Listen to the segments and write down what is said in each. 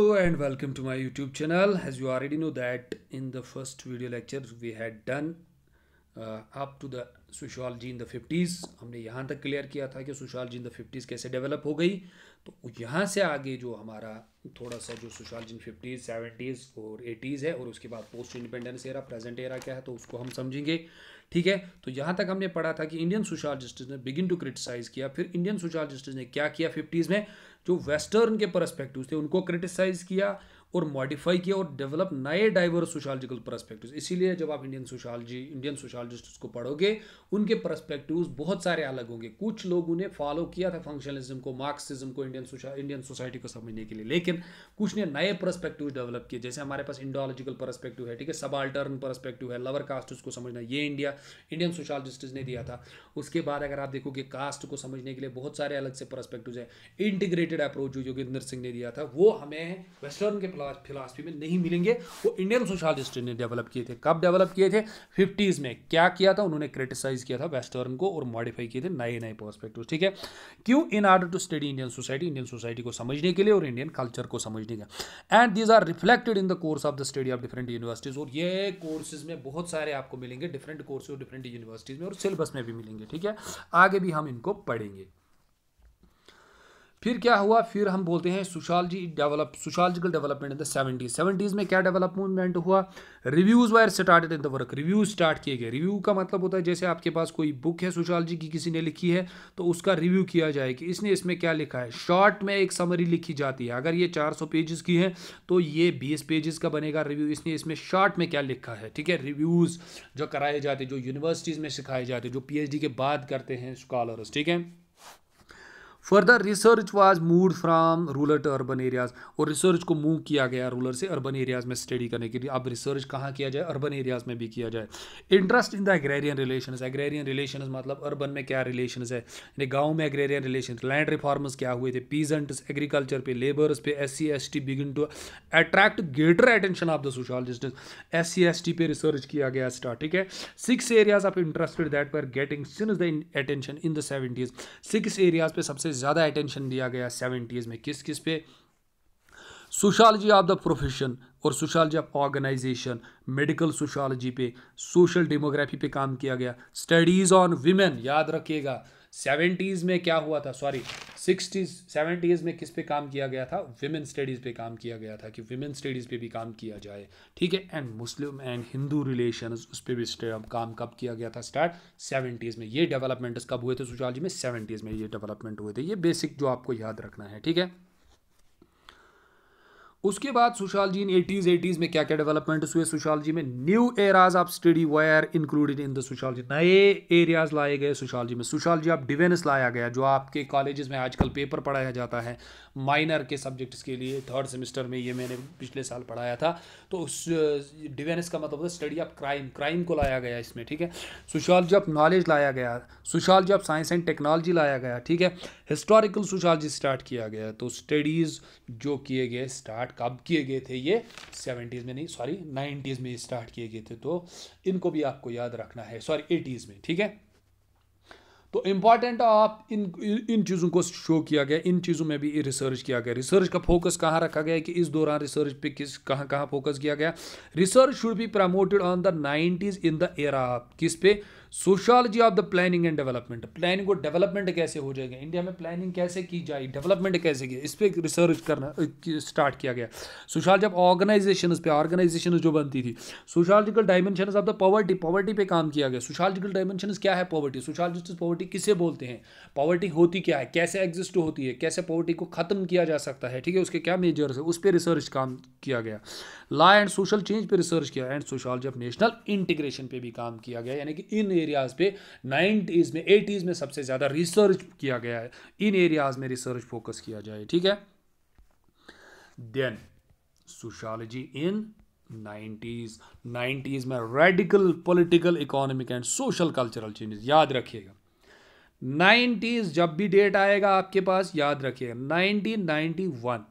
Hello and welcome to my YouTube channel. As you already know that in the first video lecture we had done uh, up to the sociology in the fifties हमने यहाँ तक clear किया था कि sociology in the fifties कैसे develop हो गई तो यहाँ से आगे जो हमारा थोड़ा सा जो sociology in फिफ्टीज़ सेवेंटीज़ और एटीज़ है और उसके बाद post independence era, present era क्या है तो उसको हम समझेंगे ठीक है तो यहां तक हमने पढ़ा था कि इंडियन सोशल जस्टिस ने बिगिन टू क्रिटिसाइज किया फिर इंडियन सोशल जस्टिस ने क्या किया फिफ्टीज़ में जो वेस्टर्न के परस्पेक्टिव थे उनको क्रिटिसाइज किया और मॉडिफाई किया और डेवलप नए डाइवर्स सोशालजिकल परस्पेक्टिव इसीलिए जब आप इंडियन सोशालॉजी इंडियन सोशालजिस्ट को पढ़ोगे उनके परस्पेक्टिव बहुत सारे अलग होंगे कुछ लोगों ने फॉलो किया था फंक्शनलिज्म को मार्क्सिज्म को इंडियन इंडियन सोसाइटी को समझने के लिए लेकिन कुछ ने नए परस्पेक्टिव डेवलप किए जैसे हमारे पास इंडोलॉजिकल परस्पेक्टिव है ठीक है सब परस्पेक्टिव है लवर कास्ट उसको समझना ये इंडिया इंडियन सोशालजिस्ट ने दिया था उसके बाद अगर आप देखोगे कास्ट को समझने के लिए बहुत सारे अलग से परस्पेक्टिव है इंटीग्रेटेड अप्रोच जो योगेंद्र सिंह ने दिया था वो हमें वेस्टर्न के फिलासफी में नहीं मिलेंगे वो इंडियन सोशलिस्ट ने डेवलप किए थे कब डेवलप किए थे फिफ्टीज़ में क्या किया था उन्होंने क्रिटिसाइज़ किया था वेस्टर्न को और मॉडिफाई किए थे नए नए पर्सपेक्टिव ठीक है क्यों in order to study Indian society Indian society को समझने के लिए और इंडियन कल्चर को समझने का and these are reflected in the course of the study of different universities और ये कोर्सेज में बहुत सारे आपको मिलेंगे डिफरेंट कोर्स डिफरेंट यूनिवर्सिटीज़ में और सिलेबस में भी मिलेंगे ठीक है आगे भी हम इनको पढ़ेंगे फिर क्या हुआ फिर हम बोलते हैं sociology develop sociological development in the seventies seventies में क्या डेवलपमेंट हुआ reviews were started in the work review start किए गए रिव्यू का मतलब होता है जैसे आपके पास कोई बुक है सोशालजी की किसी ने लिखी है तो उसका रिव्यू किया जाए कि इसने इसमें क्या लिखा है शॉर्ट में एक समरी लिखी जाती है अगर ये चार सौ पेजेस की है तो ये बीस पेजेस का बनेगा रिव्यू इसने इसमें शॉर्ट में क्या लिखा है ठीक है रिव्यूज़ जो कराए जाते जो यूनिवर्सिटीज़ में सिखाए जाते जो पी के बाद करते हैं स्कॉलर्स ठीक है further research was move from rural to urban areas और रिसर्च को मूव किया गया रूरल से अर्बन एरियाज़ में स्टडी करने के लिए अब रिसर्च कहाँ किया जाए अर्बन एरियाज़ में भी किया जाए interest in the agrarian relation agrarian relation मतलब अर्बन में क्या रिलेशन है यानी गाँव में एग्रेरियन रिलेशन लैंड रिफॉर्म्स क्या हुए थे पीजेंट्स एग्रीकल्चर पे लेबर्स पे S C S T begin to attract greater attention of the sociologist S C S T पे रिसर्च किया गया स्टार्ट ठीक है six areas of interested that पर getting since the attention in the seventies six areas पे सबसे ज़्यादा attention दिया गया सेवेंटीज़ में किस किस पे सोशालजी ऑफ द प्रोफेशन और sociology of organisation medical sociology पे सोशल डेमोग्राफी पे काम किया गया स्टडीज़ ऑन वीमेन याद रखिएगा सेवेंटीज़ में क्या हुआ था सॉरी सिक्सटीज़ सेवेंटीज़ में किस पे काम किया गया था विमेन स्टडीज़ पे काम किया गया था कि विमेन स्टडीज़ पे भी काम किया जाए ठीक है and Muslim and Hindu relation उस पर भी काम कब किया गया था स्टार्ट सेवेंटीज़ में ये डेवलपमेंट्स कब हुए थे सुशाल जी में सेवेंटीज़ में ये डेवलपमेंट हुए थे ये बेसिक जो आपको याद रखना है ठीक है उसके बाद सुशाल जी इन एटीज़ एटीज़ में क्या क्या डेवलपमेंट्स हुए सुशाल जी में new eras of study were included in the sociology नए एरियाज लाए गए सुशाल जी में सुशाल जी आप डिवेंस लाया गया जो आपके कॉलेजेस में आजकल पेपर पढ़ाया जाता है माइनर के सब्जेक्ट्स के लिए थर्ड सेमेस्टर में ये मैंने पिछले साल पढ़ाया था तो उस डिवेंस का मतलब स्टडी ऑफ क्राइम क्राइम को लाया गया इसमें ठीक है सुशाल जी ऑफ नॉलेज लाया गया सुशाल अब साइंस एंड टेक्नोलॉजी लाया गया ठीक है हिस्टोरिकल जी स्टार्ट किया गया तो स्टडीज़ जो किए गए स्टार्ट कब किए गए थे ये सेवेंटीज़ में नहीं सॉरी नाइन्टीज़ में स्टार्ट किए गए थे तो इनको भी आपको याद रखना है सॉरी एटीज़ में ठीक है तो इम्पॉर्टेंट आप इन इन चीज़ों को शो किया गया इन चीज़ों में भी रिसर्च किया गया रिसर्च का फोकस कहाँ रखा गया कि इस दौरान रिसर्च पे किस कहाँ कहाँ फोकस किया गया research should be promoted on the nineties in the era किस पे sociology of the planning and development planning और डेवलपमेंट कैसे हो जाएगा इंडिया में प्लानिंग कैसे की जाए डेवलपमेंट कैसे की इस पर रिसर्च करना स्टार्ट किया गया सोशलॉजी ऑफ ऑर्गेनाइजेशन पे ऑर्गेनाइजेशन जो बनती थी sociological dimension of the poverty poverty पे काम किया गया सोशालजिकल डायमेंशन क्या है पॉवर्टी सोशलॉजिस्ट पॉवर्टी किसे बोलते हैं पॉवर्टी होती क्या है कैसे एग्जिस्ट होती है कैसे पॉवर्टी को ख़त्म किया जा सकता है ठीक है उसके क्या मेजर्स है उस पर रिसर्च काम किया गया लॉ एंड सोशल चेंज पर रिसर्च किया and sociology of national integration पे भी काम किया गया यानी कि इन एरियाज़ पे नाइन्टीज़ में एटीज़ में सबसे ज़्यादा रिसर्च किया गया है इन एरियाज़ में रिसर्च फोकस किया जाए ठीक है देन सोशालॉजी इन 90s 90s में radical political economic and social cultural changes याद रखिएगा 90s जब भी डेट आएगा आपके पास याद रखिएगा 1991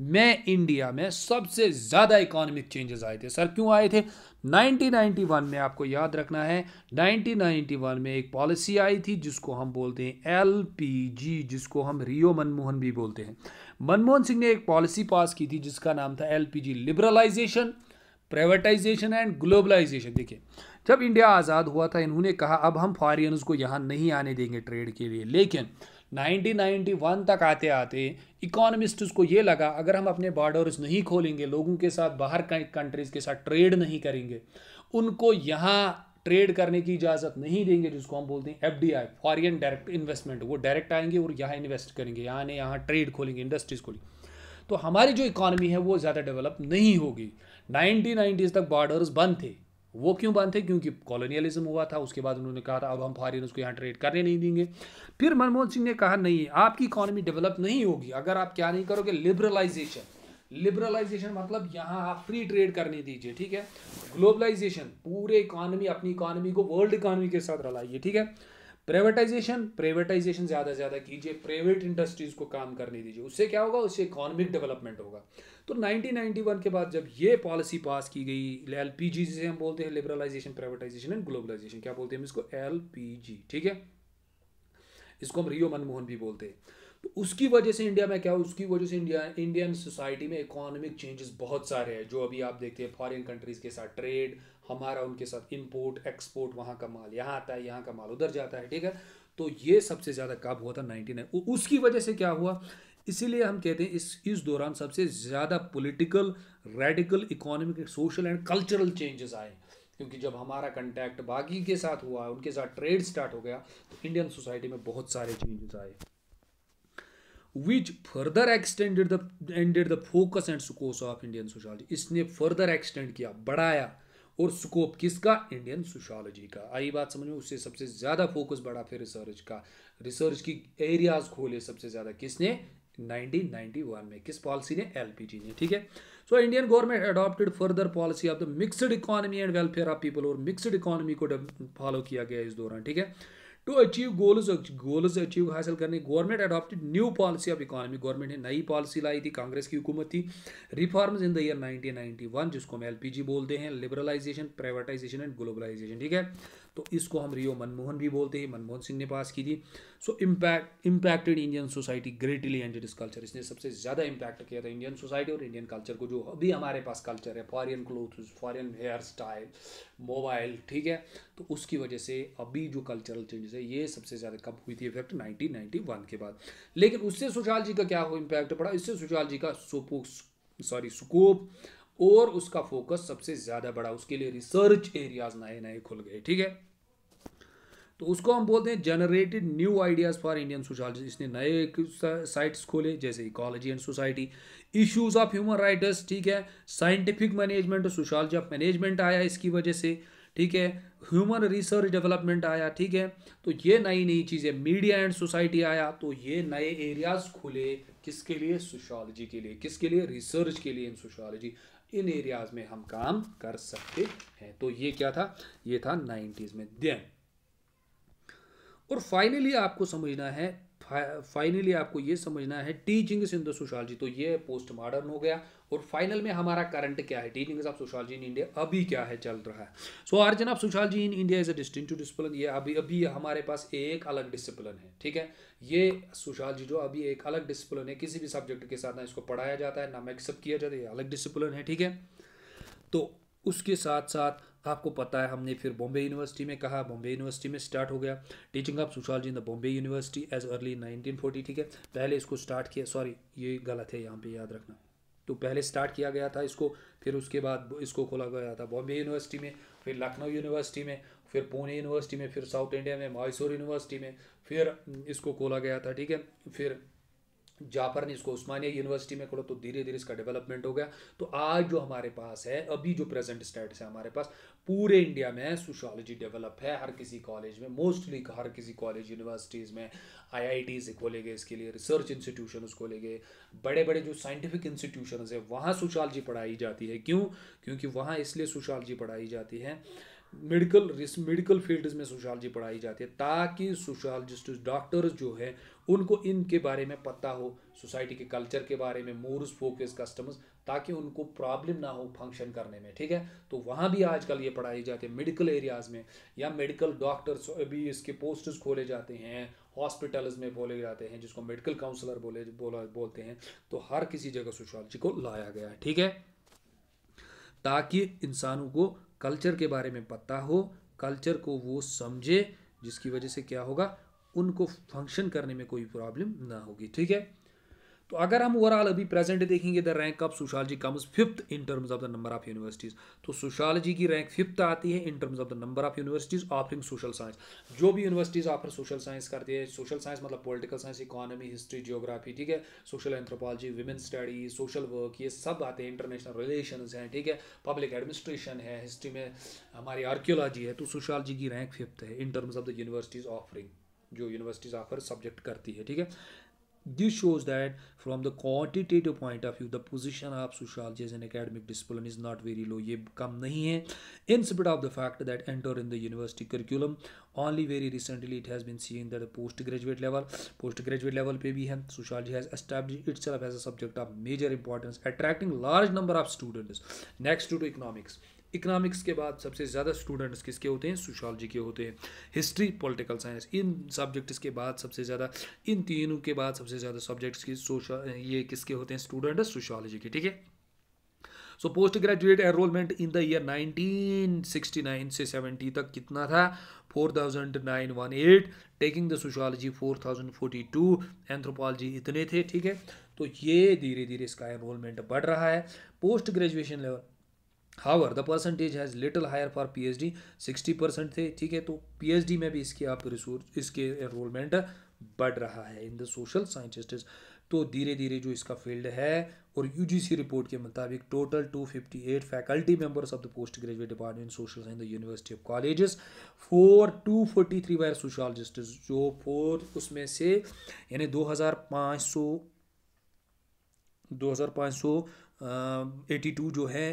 में इंडिया में सबसे ज़्यादा इकोनॉमिक चेंजेस आए थे सर क्यों आए थे 1991 में आपको याद रखना है 1991 में एक पॉलिसी आई थी जिसको हम बोलते हैं एलपीजी जिसको हम रियो मनमोहन भी बोलते हैं मनमोहन सिंह ने एक पॉलिसी पास की थी जिसका नाम था LPG liberalisation privatisation and globalisation देखिए जब इंडिया आज़ाद हुआ था इन्होंने कहा अब हम फॉरियनर्स को यहाँ नहीं आने देंगे ट्रेड के लिए लेकिन 1991 तक आते आते इकोनॉमिस्ट को ये लगा अगर हम अपने बॉर्डर्स नहीं खोलेंगे लोगों के साथ बाहर कंट्रीज़ के साथ ट्रेड नहीं करेंगे उनको यहाँ ट्रेड करने की इजाज़त नहीं देंगे जिसको हम बोलते हैं F D I foreign direct investment वो डायरेक्ट आएंगे और यहाँ इन्वेस्ट करेंगे यहाँ ने यहाँ ट्रेड खोलेंगे इंडस्ट्रीज़ खोलेंगे तो हमारी जो इकॉनमी है वो ज़्यादा डेवलप नहीं होगी नाइनटीन तक बॉर्डर्स बंद थे वो क्यों बंद थे क्योंकि कॉलोनियलिज्म हुआ था उसके बाद उन्होंने कहा था अब हम फॉरन उसको यहाँ ट्रेड करने नहीं देंगे फिर मनमोहन सिंह ने कहा नहीं आपकी इकोनॉमी डेवलप नहीं होगी अगर आप क्या नहीं करोगे लिबरलाइजेशन लिबरलाइजेशन मतलब यहाँ आप फ्री ट्रेड करने दीजिए ठीक है ग्लोबलाइजेशन पूरे इकॉनमी अपनी इकॉनमी को वर्ल्ड इकॉनमी के साथ रलाइए ठीक है प्राइवेटाइजेशन प्राइवेटाइजेशन ज़्यादा से ज़्यादा कीजिए प्राइवेट इंडस्ट्रीज़ को काम करने दीजिए उससे क्या होगा उससे इकोनॉमिक डेवलपमेंट होगा तो 1991 के बाद जब ये पॉलिसी पास की गई एल पी जी जिसे हम बोलते हैं लिबरलाइजेशन प्राइवेटाइजेशन एंड ग्लोबलाइजेशन क्या बोलते हैं हम इसको एल पी जी ठीक है इसको हम रियो मनमोहन भी बोलते हैं तो उसकी वजह से इंडिया में क्या उसकी वजह से इंडिया इंडियन सोसाइटी में इकोनॉमिक चेंजेस बहुत सारे हैं जो अभी आप देखते हैं फॉरेन कंट्रीज़ के साथ ट्रेड हमारा उनके साथ इम्पोर्ट एक्सपोर्ट वहाँ का माल यहाँ आता है यहाँ का माल उधर जाता है ठीक है तो ये सबसे ज़्यादा कब हुआ था नाइनटी नाइन उसकी वजह से क्या हुआ इसीलिए हम कहते हैं इस इस दौरान सबसे ज़्यादा political radical economic social and cultural changes आए क्योंकि जब हमारा कंटैक्ट बाकी के साथ हुआ उनके साथ ट्रेड स्टार्ट हो गया तो इंडियन सोसाइटी में बहुत सारे चेंजेस आए which further extended the ended the focus and scope of Indian society इसने फर्दर एक्सटेंड किया बढ़ाया और स्कोप किसका इंडियन सोशोलॉजी का आई बात समझ में उससे सबसे ज़्यादा फोकस बढ़ा फिर रिसर्च का रिसर्च की एरियाज खोले सबसे ज़्यादा किसने 1991 में किस पॉलिसी ने एलपीजी ने ठीक है so Indian government adopted further policy of the mixed economy and welfare of people और मिक्सड इकोनॉमी को फॉलो किया गया इस दौरान ठीक है to achieve goals goals achieve हासिल करने government adopted new policy of economy government ने नई पॉलिसी लाई थी कांग्रेस की हुकूमत थी रिफॉर्म्स इन द ईयर 1991 जिसको हम एलपीजी बोलते हैं लिबरलाइजेशन प्राइवेटाइजेशन एंड ग्लोबलाइजेशन ठीक है तो इसको हम रियो मनमोहन भी बोलते हैं मनमोहन सिंह ने पास की थी so impact impacted Indian society greatly and it is culture इसने सबसे ज़्यादा इम्पैक्ट किया था इंडियन सोसाइटी और इंडियन कल्चर को जो अभी हमारे पास कल्चर है foreign cloth foreign hair style mobile ठीक है तो उसकी वजह से अभी जो कल्चरल चेंजेस है ये सबसे ज़्यादा कब हुई थी इफेक्ट नाइनटीन के बाद लेकिन उससे सुशाल जी का क्या इम्पैक्ट पड़ा इससे सुशाल जी का सोपो सॉरी स्कोप और उसका फोकस सबसे ज़्यादा बड़ा उसके लिए रिसर्च एरियाज नए नए खुल गए ठीक है तो उसको हम बोलते हैं generated new ideas for Indian sociology इसने नए साइट्स खोले जैसे ecology and society issues of human rights ठीक है साइंटिफिक मैनेजमेंट और सोशोलॉजी ऑफ मैनेजमेंट आया इसकी वजह से ठीक है ह्यूमन रिसर्च डेवलपमेंट आया ठीक है तो ये नई नई चीज़ें मीडिया एंड सोसाइटी आया तो ये नए एरियाज खुले किसके लिए सोशोलॉजी के लिए किसके लिए रिसर्च के लिए इन सोशोलॉजी इन एरियाज में हम काम कर सकते हैं तो ये क्या था ये था नाइन्टीज में देन और फाइनली आपको समझना है फाइनली आपको ये समझना है टीचिंग्स इन द सुशाल जी तो ये पोस्ट मॉडर्न हो गया और फाइनल में हमारा करंट क्या है teachings of sociology in India अभी क्या है चल रहा है so origin of sociology in India is a distinctive discipline ये अभी अभी हमारे पास एक अलग डिसिप्लिन है ठीक है ये सुशाल जी जो अभी एक अलग डिसिप्लिन है किसी भी सब्जेक्ट के साथ ना इसको पढ़ाया जाता है ना मैक्सअप किया जाता है ये अलग डिसिप्लिन है ठीक है तो उसके साथ साथ आपको पता है हमने फिर बॉम्बे यूनिवर्सिटी में कहा बॉम्बे यूनिवर्सिटी में स्टार्ट हो गया टीचिंग ऑफ जी in the Bombay University as early nineteen forty ठीक है पहले इसको स्टार्ट किया सॉरी ये गलत है यहाँ पर याद रखना तो पहले स्टार्ट किया गया था इसको फिर उसके बाद इसको खोला गया था बॉम्बे यूनिवर्सिटी में फिर लखनऊ यूनिवर्सिटी में फिर पुणे यूनिवर्सिटी में फिर साउथ इंडिया में मैसूर यूनिवर्सिटी में फिर इसको खोला गया था ठीक है फिर जापर ने इसको उस्मानिया यूनिवर्सिटी में खोला तो धीरे धीरे इसका डेवलपमेंट हो गया तो आज जो हमारे पास है अभी जो प्रेजेंट स्टेटस है हमारे पास पूरे इंडिया में सोशोलॉजी डेवलप है हर किसी कॉलेज में मोस्टली हर किसी कॉलेज यूनिवर्सिटीज़ में आई आई टीज़ खोले गए इसके लिए रिसर्च इंस्टीट्यूशन खोले गए बड़े बड़े जो साइंटिफिक इंस्टीट्यूशन है वहाँ सोशोलॉजी पढ़ाई जाती है क्यों क्योंकि वहाँ इसलिए सोशोलॉजी पढ़ाई जाती है मेडिकल मेडिकल फील्ड में सोशलॉजी पढ़ाई जाती है ताकि सोशलॉजिस्ट डॉक्टर्स जो है उनको इनके बारे में पता हो सोसाइटी के कल्चर के बारे में मोरस फोकस कस्टमर्स ताकि उनको प्रॉब्लम ना हो फंक्शन करने में ठीक है तो वहाँ भी आजकल ये पढ़ाई जाती है मेडिकल एरियाज़ में या मेडिकल डॉक्टर्स भी इसके पोस्टर्स खोले जाते हैं हॉस्पिटल्स में बोले जाते हैं जिसको मेडिकल काउंसलर बोले बोला बोलते हैं तो हर किसी जगह सोशलॉजी को लाया गया है ठीक है ताकि इंसानों को कल्चर के बारे में पता हो कल्चर को वो समझे जिसकी वजह से क्या होगा उनको फंक्शन करने में कोई प्रॉब्लम ना होगी ठीक है तो अगर हम ओवरऑल अभी प्रेजेंट देखेंगे the rank of sociology comes fifth in terms of the number of universities तो सोशालजी की रैंक फिफ्थ आती है in terms of the number of universities offering social science जो भी यूनिवर्सिटीज़ ऑफर सोशल साइंस करती है social science मतलब political science economy history geography ठीक है social anthropology women studies social work ये सब आते हैं इंटरनेशनल रिलेशन हैं ठीक है पब्लिक एडमिनिस्ट्रेशन है हिस्ट्री में हमारी आर्क्योलॉजी है तो सोशालजी की रैंक फिफ्थ है in terms of the universities offering जो यूनिवर्सिटीज़ ऑफर सब्जेक्ट करती है ठीक है This shows that from the quantitative point of view, the position of sociology as an academic discipline is not very low. ये कम नहीं है. In spite of the fact that enter in the university curriculum, only very recently it has been seen that the postgraduate level, postgraduate level पे भी है. Sociology has established itself as a subject of major importance, attracting large number of students. Next to economics. Economics के बाद सबसे ज़्यादा students किसके होते हैं सोशोलॉजी के होते हैं हिस्ट्री पॉलिटिकल साइंस इन सब्जेक्ट्स के बाद सबसे ज़्यादा इन तीनों के बाद सबसे ज़्यादा सब्जेक्ट्स की सोशल ये किसके होते हैं स्टूडेंट सोशोलॉजी के ठीक है so post graduate enrolment in the year 1969 से 70 तक कितना था 4918 टेकिंग द सोशोलॉजी 4042 एंथ्रोपोलॉजी इतने थे ठीक है तो ये धीरे धीरे इसका एनरोलमेंट बढ़ रहा है post graduation level however the percentage has little higher for P H D sixty percent थे ठीक है तो पी एच डी में भी इसके आप रिसोर्स इसके एनरोलमेंट बढ़ रहा है इन द सोशल साइंटिस्ट तो धीरे धीरे जो इसका फील्ड है और यू जी सी रिपोर्ट के मुताबिक total two fifty eight faculty members of the post graduate department social science the university of college four two forty three were sociologist जो फोर उसमें से यानी दो हज़ार पाँच सौ दो हज़ार पाँच सौ एटी टू जो है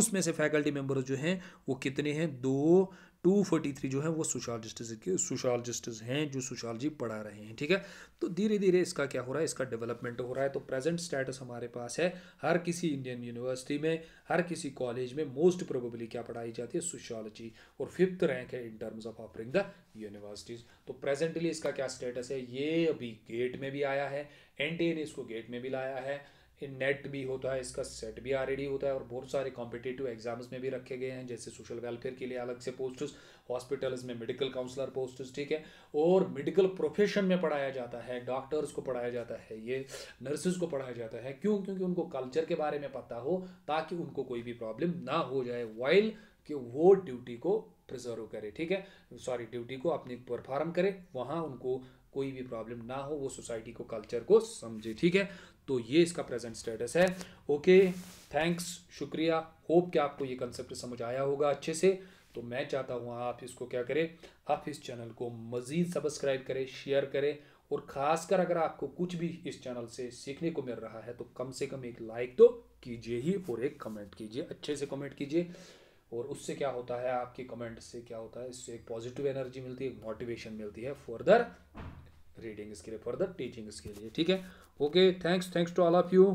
उसमें से फैकल्टी मेम्बर्स जो हैं वो कितने हैं दो टू फोर्टी थ्री जो है वो सोशोलॉजिस्ट के सोशलॉजिस्ट हैं जो सोशलॉजी पढ़ा रहे हैं ठीक है तो धीरे धीरे इसका क्या हो रहा है इसका डेवलपमेंट हो रहा है तो प्रेजेंट स्टेटस हमारे पास है हर किसी इंडियन यूनिवर्सिटी में हर किसी कॉलेज में मोस्ट प्रोबेबली क्या पढ़ाई जाती है सोशलॉजी और फिफ्थ रैंक है in terms of offering the universities तो प्रेजेंटली इसका क्या स्टेटस है ये अभी गेट में भी आया है एन ने इसको गेट में भी लाया है नेट भी होता है इसका सेट भी ऑलरेडी होता है और बहुत सारे कॉम्पिटेटिव एग्जाम्स में भी रखे गए हैं जैसे सोशल वेलफेयर के लिए अलग से पोस्टर्स हॉस्पिटल्स में मेडिकल काउंसलर पोस्टर्स ठीक है और मेडिकल प्रोफेशन में पढ़ाया जाता है डॉक्टर्स को पढ़ाया जाता है ये नर्सेज को पढ़ाया जाता है क्यों क्योंकि उनको कल्चर के बारे में पता हो ताकि उनको कोई भी प्रॉब्लम ना हो जाए वाइल कि वो ड्यूटी को प्रिजर्व करे ठीक है सॉरी ड्यूटी को अपनी परफॉर्म करे वहाँ उनको कोई भी प्रॉब्लम ना हो वो सोसाइटी को कल्चर को समझे ठीक है तो ये इसका प्रेजेंट स्टेटस है ओके थैंक्स शुक्रिया होप कि आपको ये कंसेप्ट समझ आया होगा अच्छे से तो मैं चाहता हूँ आप इसको क्या करें आप इस चैनल को मज़ीद सब्सक्राइब करें शेयर करें और ख़ासकर अगर आपको कुछ भी इस चैनल से सीखने को मिल रहा है तो कम से कम एक लाइक तो कीजिए ही और एक कमेंट कीजिए अच्छे से कमेंट कीजिए और उससे क्या होता है आपके कमेंट से क्या होता है इससे एक पॉजिटिव एनर्जी मिलती है एक मोटिवेशन मिलती है फर्दर रीडिंग इसके लिए फर्दर टीचिंग इसके लिए ठीक है okay thanks thanks to all of you